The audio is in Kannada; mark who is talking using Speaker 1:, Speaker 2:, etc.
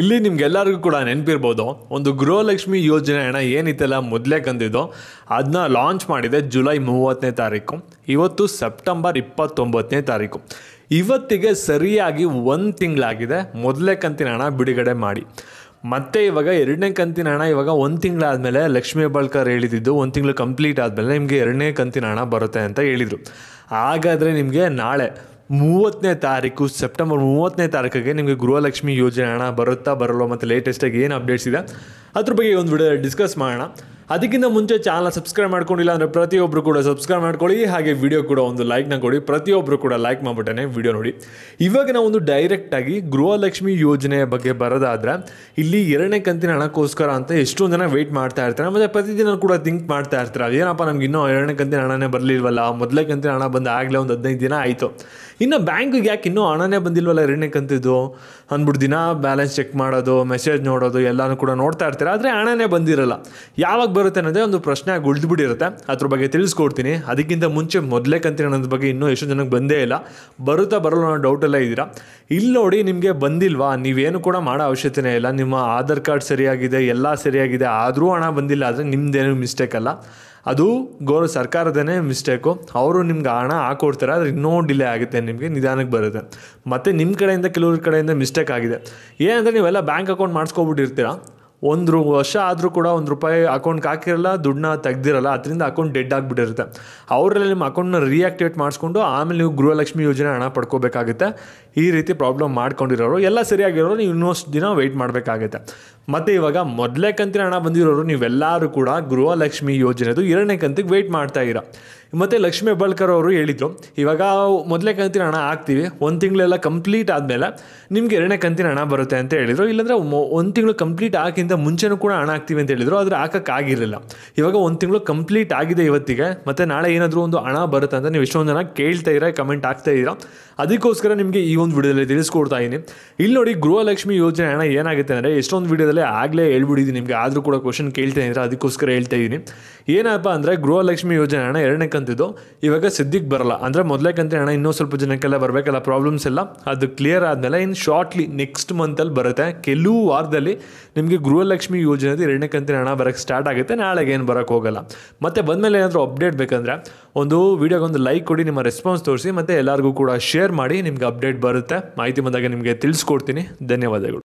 Speaker 1: ಇಲ್ಲಿ ನಿಮ್ಗೆಲ್ಲರಿಗೂ ಕೂಡ ನೆನಪಿರ್ಬೋದು ಒಂದು ಗೃಹಲಕ್ಷ್ಮಿ ಯೋಜನೆ ಹಣ ಏನಿತ್ತಲ್ಲ ಮೊದಲೇ ಕಂದಿದ್ದು ಅದನ್ನ ಲಾಂಚ್ ಮಾಡಿದೆ ಜುಲೈ ಮೂವತ್ತನೇ ತಾರೀಕು ಇವತ್ತು ಸೆಪ್ಟೆಂಬರ್ ಇಪ್ಪತ್ತೊಂಬತ್ತನೇ ತಾರೀಕು ಇವತ್ತಿಗೆ ಸರಿಯಾಗಿ ಒಂದು ತಿಂಗಳಾಗಿದೆ ಮೊದಲೇ ಕಂತಿನ ಹಣ ಬಿಡುಗಡೆ ಮಾಡಿ ಮತ್ತೆ ಇವಾಗ ಎರಡನೇ ಕಂತಿನ ಹಣ ಇವಾಗ ಒಂದು ತಿಂಗಳಾದಮೇಲೆ ಲಕ್ಷ್ಮೀ ಬಾಳ್ಕರ್ ಹೇಳಿದ್ದು ಒಂದು ತಿಂಗಳು ಕಂಪ್ಲೀಟ್ ಆದಮೇಲೆ ನಿಮಗೆ ಎರಡನೇ ಕಂತಿನ ಹಣ ಬರುತ್ತೆ ಅಂತ ಹೇಳಿದರು ಹಾಗಾದರೆ ನಿಮಗೆ ನಾಳೆ ಮೂವತ್ತನೇ ತಾರೀಕು ಸೆಪ್ಟೆಂಬರ್ ಮೂವತ್ತನೇ ತಾರೀಕಿಗೆ ನಿಮಗೆ ಗೃಹಲಕ್ಷ್ಮಿ ಯೋಜನೆ ಹಣ ಬರುತ್ತಾ ಬರೋಲ್ಲ ಮತ್ತು ಲೇಟೆಸ್ಟಾಗಿ ಏನು ಅಪ್ಡೇಟ್ಸ್ ಇದೆ ಅದ್ರ ಬಗ್ಗೆ ಒಂದು ವಿಡಿಯೋ ಡಿಸ್ಕಸ್ ಮಾಡೋಣ ಅದಕ್ಕಿಂತ ಮುಂಚೆ ಚಾನಲ್ ಸಬ್ಸ್ಕ್ರೈಬ್ ಮಾಡ್ಕೊಂಡಿಲ್ಲ ಅಂದರೆ ಪ್ರತಿಯೊಬ್ಬರು ಕೂಡ ಸಬ್ಸ್ಕ್ರೈಬ್ ಮಾಡ್ಕೊಳ್ಳಿ ಹಾಗೆ ವಿಡಿಯೋ ಕೂಡ ಒಂದು ಲೈಕ್ನ ಕೊಡಿ ಪ್ರತಿಯೊಬ್ಬರು ಕೂಡ ಲೈಕ್ ಮಾಡ್ಬಿಟ್ಟೆ ವಿಡಿಯೋ ನೋಡಿ ಇವಾಗ ನಾವು ಒಂದು ಡೈರೆಕ್ಟಾಗಿ ಗೃಹಲಕ್ಷ್ಮಿ ಯೋಜನೆಯ ಬಗ್ಗೆ ಬರೋದಾದ್ರೆ ಇಲ್ಲಿ ಎರಡನೇ ಕಂತಿನ ಹಣಕ್ಕೋಸ್ಕರ ಅಂತ ಎಷ್ಟೊಂದು ಜನ ವೆಯ್ಟ್ ಮಾಡ್ತಾ ಇರ್ತಾರೆ ಮತ್ತು ಪ್ರತಿದಿನ ಕೂಡ ಥಿಂಕ್ ಮಾಡ್ತಾ ಇರ್ತಾರೆ ಏನಪ್ಪ ನಮ್ಗೆ ಇನ್ನೂ ಎರಡನೇ ಕಂತಿನ ಹಣನೇ ಬರಲಿಲ್ವಲ್ಲ ಮೊದಲೇ ಕಂತಿನ ಹಣ ಬಂದು ಆಗಲೇ ಒಂದು ಹದಿನೈದು ದಿನ ಆಯಿತು ಇನ್ನು ಬ್ಯಾಂಕಿಗೆ ಯಾಕೆ ಇನ್ನೂ ಹಣನೇ ಬಂದಿಲ್ವಲ್ಲ ಎರಡನೇ ಕಂತಿದ್ದು ಅಂದ್ಬಿಟ್ಟು ದಿನ ಬ್ಯಾಲೆನ್ಸ್ ಚೆಕ್ ಮಾಡೋದು ಮೆಸೇಜ್ ನೋಡೋದು ಎಲ್ಲನೂ ಕೂಡ ನೋಡ್ತಾ ಇರ್ತಾರೆ ಮಾಡ್ತೀರಾ ಆದರೆ ಹಣನೇ ಬಂದಿರಲ್ಲ ಯಾವಾಗ ಬರುತ್ತೆ ಅನ್ನೋದೇ ಒಂದು ಪ್ರಶ್ನೆ ಉಳಿದ್ಬಿಟ್ಟಿರುತ್ತೆ ಅದ್ರ ಬಗ್ಗೆ ತಿಳಿಸ್ಕೊಡ್ತೀನಿ ಅದಕ್ಕಿಂತ ಮುಂಚೆ ಮೊದಲೇ ಕಂತಿನ ಅನ್ನೋದ್ರ ಬಗ್ಗೆ ಇನ್ನೂ ಎಷ್ಟು ಜನಕ್ಕೆ ಬಂದೇ ಇಲ್ಲ ಬರುತ್ತಾ ಬರಲ್ಲ ಅನ್ನೋ ಡೌಟೆಲ್ಲ ಇದ್ದೀರಾ ಇಲ್ಲಿ ನೋಡಿ ನಿಮಗೆ ಬಂದಿಲ್ವಾ ನೀವೇನು ಕೂಡ ಮಾಡೋ ಅವಶ್ಯಕತೆನೇ ಇಲ್ಲ ನಿಮ್ಮ ಆಧಾರ್ ಕಾರ್ಡ್ ಸರಿಯಾಗಿದೆ ಎಲ್ಲ ಸರಿಯಾಗಿದೆ ಆದರೂ ಹಣ ಬಂದಿಲ್ಲ ಆದರೆ ನಿಮ್ಮದೇನು ಮಿಸ್ಟೇಕ್ ಅಲ್ಲ ಅದು ಗೌರವ ಸರ್ಕಾರದೇ ಮಿಸ್ಟೇಕು ಅವರು ನಿಮ್ಗೆ ಹಣ ಹಾಕೊಡ್ತಾರೆ ಆದರೆ ಇನ್ನೂ ಡಿಲೇ ಆಗುತ್ತೆ ನಿಮಗೆ ನಿಧಾನಕ್ಕೆ ಬರುತ್ತೆ ಮತ್ತು ನಿಮ್ಮ ಕಡೆಯಿಂದ ಕೆಲವ್ರ ಕಡೆಯಿಂದ ಮಿಸ್ಟೇಕ್ ಆಗಿದೆ ಏನಂದರೆ ನೀವೆಲ್ಲ ಬ್ಯಾಂಕ್ ಅಕೌಂಟ್ ಮಾಡಿಸ್ಕೊಬಿಟ್ಟಿರ್ತೀರ ಒಂದು ವರ್ಷ ಆದರೂ ಕೂಡ ಒಂದು ರೂಪಾಯಿ ಅಕೌಂಟ್ಗೆ ಹಾಕಿರಲ್ಲ ದುಡ್ಡನ್ನ ತೆಗ್ದಿರಲ್ಲ ಅದರಿಂದ ಅಕೌಂಟ್ ಡೆಡ್ ಆಗಿಬಿಟ್ಟಿರುತ್ತೆ ಅವರಲ್ಲಿ ನಿಮ್ಮ ಅಕೌಂಟ್ನ ರಿಯಾಕ್ಟಿವೇಟ್ ಮಾಡಿಸ್ಕೊಂಡು ಆಮೇಲೆ ನೀವು ಗೃಹಲಕ್ಷ್ಮಿ ಯೋಜನೆ ಹಣ ಪಡ್ಕೋಬೇಕಾಗುತ್ತೆ ಈ ರೀತಿ ಪ್ರಾಬ್ಲಮ್ ಮಾಡ್ಕೊಂಡಿರೋರು ಎಲ್ಲ ಸರಿಯಾಗಿರೋರು ನೀವು ಇನ್ನೊಂದು ದಿನ ವೆಯ್ಟ್ ಮಾಡಬೇಕಾಗುತ್ತೆ ಮತ್ತು ಇವಾಗ ಮೊದಲೇ ಕಂತಿನ ಹಣ ಬಂದಿರೋರು ನೀವೆಲ್ಲರೂ ಕೂಡ ಗೃಹಲಕ್ಷ್ಮಿ ಯೋಜನೆದು ಎರಡನೇ ಕಂತಿಗೆ ವೆಯ್ಟ್ ಮಾಡ್ತಾ ಇರೋ ಮತ್ತು ಲಕ್ಷ್ಮೀ ಹೆಬ್ಬಾಳ್ಕರ್ ಅವರು ಹೇಳಿದರು ಇವಾಗ ಮೊದಲೇ ಕಂತಿನ ಹಣ ಹಾಕ್ತೀವಿ ಒಂದು ತಿಂಗಳೆಲ್ಲ ಕಂಪ್ಲೀಟ್ ಆದಮೇಲೆ ನಿಮಗೆ ಎರಡನೇ ಕಂತಿನ ಹಣ ಬರುತ್ತೆ ಅಂತ ಹೇಳಿದರು ಇಲ್ಲಾಂದರೆ ಒಂದು ತಿಂಗಳು ಕಂಪ್ಲೀಟ್ ಹಾಕಿ ಇದರಿಂದ ಮುಂಚೆನೂ ಕೂಡ ಹಣ ಹಾಕ್ತೀವಿ ಅಂತ ಹೇಳಿದ್ರು ಆದರೆ ಆಗಿರಲಿಲ್ಲ ಇವಾಗ ಒಂದು ತಿಂಗಳು ಕಂಪ್ಲೀಟ್ ಆಗಿದೆ ಇವತ್ತಿಗೆ ಮತ್ತು ನಾಳೆ ಏನಾದರೂ ಒಂದು ಹಣ ಬರುತ್ತೆ ಅಂತ ನೀವು ಎಷ್ಟೊಂದು ಜನ ಕೇಳ್ತಾ ಇದ್ದೀರಾ ಕಮೆಂಟ್ ಆಗ್ತಾ ಇದ್ದೀರಾ ಅದಕ್ಕೋಸ್ಕರ ನಿಮಗೆ ಈ ಒಂದು ವಿಡಿಯೋದಲ್ಲಿ ತಿಳಿಸ್ಕೊಡ್ತಾ ಇದ್ದೀನಿ ಇಲ್ಲಿ ನೋಡಿ ಗೃಹಲಕ್ಷ್ಮಿ ಯೋಜನೆ ಹಣ ಏನಾಗುತ್ತೆ ಅಂದರೆ ಎಷ್ಟೊಂದು ವಿಡಿಯೋದಲ್ಲಿ ಆಗಲೇ ಹೇಳ್ಬಿಡಿದ್ದೀನಿ ನಿಮಗೆ ಆದರೂ ಕೂಡ ಕ್ವಶನ್ ಕೇಳ್ತಾ ಇದ್ದೀರಾ ಅದಕ್ಕೋಸ್ಕರ ಹೇಳ್ತಾ ಇದ್ದೀನಿ ಏನಪ್ಪ ಅಂದರೆ ಗೃಹಲಕ್ಷ್ಮಿ ಯೋಜನೆ ಹಣ ಎರಡನೇ ಕಂತಿದ್ದು ಇವಾಗ ಸದ್ಯಕ್ಕೆ ಬರಲ್ಲ ಅಂದರೆ ಮೊದಲೇ ಕಂತೆ ಹಣ ಇನ್ನೂ ಸ್ವಲ್ಪ ಜನಕ್ಕೆಲ್ಲ ಬರಬೇಕಲ್ಲ ಪ್ರಾಬ್ಲಮ್ಸ್ ಎಲ್ಲ ಅದು ಕ್ಲಿಯರ್ ಆದಮೇಲೆ ಇನ್ನು ಶಾರ್ಟ್ಲಿ ನೆಕ್ಸ್ಟ್ ಮಂತಲ್ಲಿ ಬರುತ್ತೆ ಕೆಲವು ವಾರದಲ್ಲಿ ನಿಮಗೆ ಗೃಹ ಗೃಹಲಕ್ಷ್ಮಿ ಯೋಜನೆ ಎರಡನೇ ಕಂತಿನ ಹಣ ಬರೋಕ್ಕೆ ಸ್ಟಾರ್ಟ್ ಆಗುತ್ತೆ ನಾಳೆಗೆ ಏನು ಬರೋಕ್ಕೆ ಹೋಗಲ್ಲ ಮತ್ತೆ ಬಂದಮೇಲೆ ಏನಾದರೂ ಅಪ್ಡೇಟ್ ಬೇಕಂದರೆ ಒಂದು ಒಂದು ಲೈಕ್ ಕೊಡಿ ನಿಮ್ಮ ರೆಸ್ಪಾನ್ಸ್ ತೋರಿಸಿ ಮತ್ತು ಎಲ್ಲರಿಗೂ ಕೂಡ ಶೇರ್ ಮಾಡಿ ನಿಮಗೆ ಅಪ್ಡೇಟ್ ಬರುತ್ತೆ ಮಾಹಿತಿ ಬಂದಾಗ ನಿಮಗೆ ತಿಳಿಸ್ಕೊಡ್ತೀನಿ ಧನ್ಯವಾದಗಳು